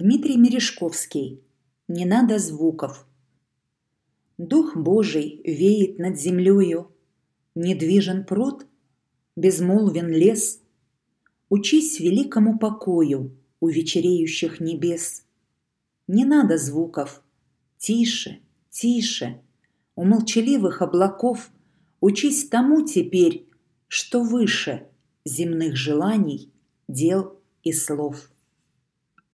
Дмитрий Мережковский. «Не надо звуков». Дух Божий веет над землею, Недвижен пруд, безмолвен лес. Учись великому покою У вечереющих небес. Не надо звуков, тише, тише, У молчаливых облаков Учись тому теперь, что выше Земных желаний, дел и слов.